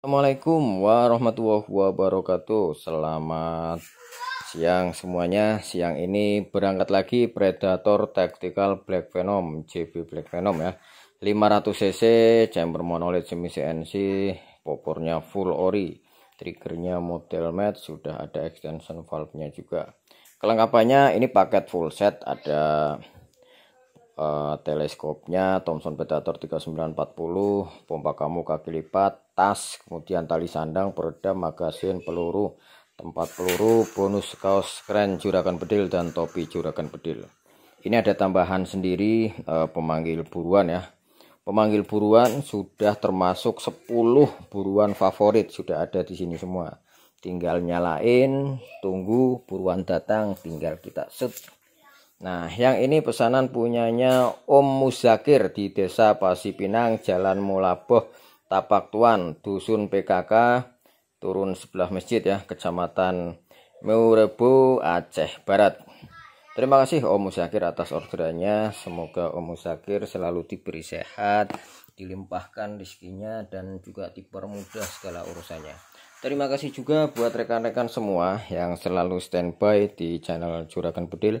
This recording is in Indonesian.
Assalamualaikum warahmatullahi wabarakatuh Selamat siang semuanya Siang ini berangkat lagi Predator Tactical Black Venom JB Black Venom ya 500cc chamber monolith semi CNC Popornya full ori Triggernya model matte Sudah ada extension valve nya juga Kelengkapannya ini paket full set Ada Eh, teleskopnya Thomson Predator 3940 pompa kamu kaki lipat tas kemudian tali sandang peredam magasin peluru tempat peluru bonus kaos keren juragan bedil dan topi juragan bedil ini ada tambahan sendiri uh, pemanggil buruan ya pemanggil buruan sudah termasuk 10 buruan favorit sudah ada di sini semua tinggal nyalain tunggu buruan datang tinggal kita set Nah, yang ini pesanan punyanya Om Muzakir di Desa Pasipinang, Jalan Mulaboh, Tapak Tuan, Dusun PKK, turun sebelah masjid ya, Kecamatan Meurebo, Aceh Barat. Terima kasih Om Muzakir atas orderannya. Semoga Om Muzakir selalu diberi sehat, dilimpahkan rezekinya dan juga dipermudah segala urusannya. Terima kasih juga buat rekan-rekan semua yang selalu standby di channel Juragan Bedil.